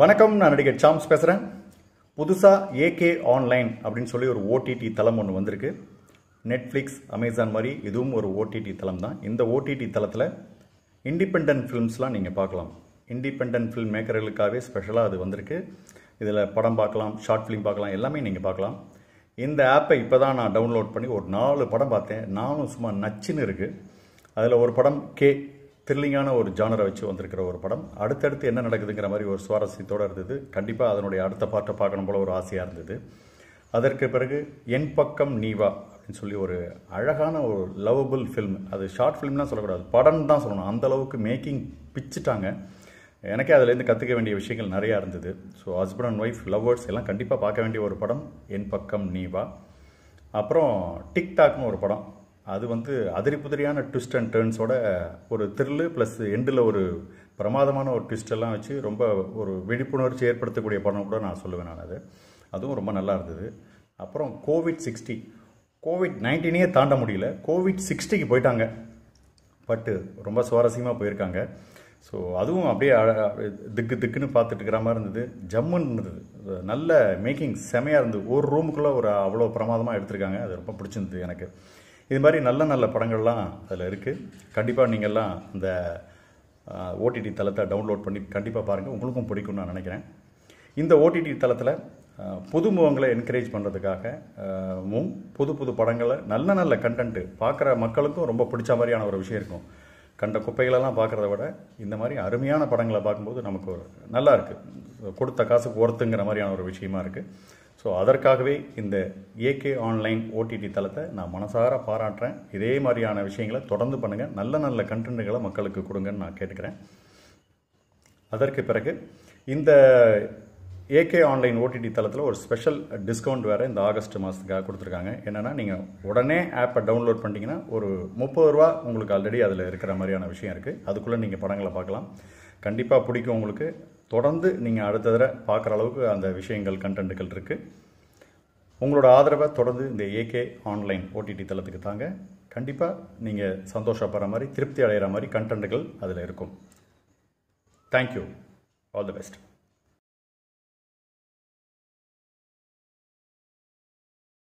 வணக்கம் நான் நடிகர் சாம்ஸ் பேசுகிறேன் புதுசாக ஏகே ஆன்லைன் அப்படின்னு சொல்லி ஒரு ஓடிடி தளம் ஒன்று வந்திருக்கு நெட்ஃப்ளிக்ஸ் அமேசான் மாதிரி இதுவும் ஒரு ஓடிடி தளம் தான் இந்த ஓடிடி தளத்தில் இண்டிபெண்ட் ஃபிலிம்ஸ்லாம் நீங்கள் பார்க்கலாம் இண்டிபெண்ட் ஃபிலிம் மேக்கர்களுக்காகவே ஸ்பெஷலாக அது வந்திருக்கு இதில் படம் பார்க்கலாம் ஷார்ட் ஃபிலிம் பார்க்கலாம் எல்லாமே நீங்கள் பார்க்கலாம் இந்த ஆப்பை இப்போ தான் நான் டவுன்லோட் பண்ணி ஒரு நாலு படம் பார்த்தேன் நானும் சும்மா நச்சுன்னு இருக்குது அதில் ஒரு படம் கே த்ரில்லிங்கான ஒரு ஜானரை வச்சு வந்திருக்கிற ஒரு படம் அடுத்தடுத்து என்ன நடக்குதுங்கிற மாதிரி ஒரு சுவாரஸ்யத்தோடு இருந்தது கண்டிப்பாக அதனுடைய அடுத்த பாட்டை பார்க்கணும் போல ஒரு ஆசையாக இருந்தது அதற்கு பிறகு என் பக்கம் நீவா அப்படின்னு சொல்லி ஒரு அழகான ஒரு லவபிள் ஃபில்ம் அது ஷார்ட் ஃபிலிம்லாம் சொல்லக்கூடாது படம் தான் சொல்லணும் அந்தளவுக்கு மேக்கிங் பிச்சுட்டாங்க எனக்கே அதுலேருந்து கற்றுக்க வேண்டிய விஷயங்கள் நிறையா இருந்தது so husband and wife lovers எல்லாம் கண்டிப்பாக பார்க்க வேண்டிய ஒரு படம் என் பக்கம் நீவா அப்புறம் டிக்டாக்னு ஒரு படம் அது வந்து அதிரி புதிரியான ட்விஸ்ட் அண்ட் டேர்ன்ஸோட ஒரு த்ரில்லு ப்ளஸ் எண்டில் ஒரு பிரமாதமான ஒரு ட்விஸ்டெல்லாம் வச்சு ரொம்ப ஒரு விழிப்புணர்ச்சி ஏற்படுத்தக்கூடிய படம் கூட நான் சொல்லுவேன் நான் அது அதுவும் ரொம்ப நல்லா இருந்தது அப்புறம் கோவிட் சிக்ஸ்டி கோவிட் நைன்டீனே தாண்ட முடியல கோவிட் சிக்ஸ்டிக்கு போயிட்டாங்க பட்டு ரொம்ப சுவாரஸ்யமாக போயிருக்காங்க ஸோ அதுவும் அப்படியே திக்கு திக்குன்னு பார்த்துட்டு இருக்கிற மாதிரி இருந்தது ஜம்முன்னு இருந்தது நல்ல மேக்கிங் செமையாக இருந்தது ஒரு ரூமுக்குள்ளே ஒரு அவ்வளோ பிரமாதமாக எடுத்திருக்காங்க அது ரொம்ப பிடிச்சிருந்தது எனக்கு இது மாதிரி நல்ல நல்ல படங்கள்லாம் அதில் இருக்குது கண்டிப்பாக நீங்கள்லாம் இந்த ஓடிடி தளத்தை டவுன்லோட் பண்ணி கண்டிப்பாக பாருங்கள் உங்களுக்கும் பிடிக்கும்னு நான் நினைக்கிறேன் இந்த ஓடிடி தளத்தில் புது முகங்களை என்கரேஜ் பண்ணுறதுக்காக மும் புது புது படங்களை நல்ல நல்ல கண்டென்ட்டு பார்க்குற மக்களுக்கும் ரொம்ப பிடிச்ச மாதிரியான ஒரு விஷயம் இருக்கும் கண்ட குப்பைகளெல்லாம் பார்க்குறத விட இந்த மாதிரி அருமையான படங்களை பார்க்கும்போது நமக்கு ஒரு நல்லா இருக்குது கொடுத்த காசுக்கு ஒருத்துங்கிற மாதிரியான ஒரு விஷயமா இருக்குது ஸோ அதற்காகவே இந்த ஏகே ஆன்லைன் ஓடிடி தளத்தை நான் மனசார பாராட்டுறேன் இதே மாதிரியான விஷயங்களை தொடர்ந்து பண்ணுங்கள் நல்ல நல்ல கண்டென்ட்டுகளை மக்களுக்கு கொடுங்கன்னு நான் கேட்டுக்கிறேன் அதற்கு பிறகு இந்த ஏகே ஆன்லைன் ஓடிடி தளத்தில் ஒரு ஸ்பெஷல் டிஸ்கவுண்ட் வேறு இந்த ஆகஸ்ட் மாதத்துக்காக கொடுத்துருக்காங்க என்னென்னா நீங்கள் உடனே ஆப்பை டவுன்லோட் பண்ணிட்டீங்கன்னா ஒரு முப்பது ரூபா உங்களுக்கு ஆல்ரெடி அதில் இருக்கிற மாதிரியான விஷயம் இருக்குது அதுக்குள்ளே நீங்கள் படங்களை பார்க்கலாம் கண்டிப்பாக பிடிக்கும் உங்களுக்கு தொடர்ந்து நீங்கள் அடுத்த தடவை பார்க்குற அளவுக்கு அந்த விஷயங்கள் கண்டென்ட்டுகள் இருக்குது உங்களோட ஆதரவை தொடர்ந்து இந்த ஏகே ஆன்லைன் ஓடிடி தளத்துக்கு தாங்க கண்டிப்பாக நீங்கள் சந்தோஷப்படுற மாதிரி திருப்தி அடைகிற மாதிரி கண்டென்ட்டுகள் அதில் இருக்கும் தேங்க்யூ ஆல் தி பெஸ்ட்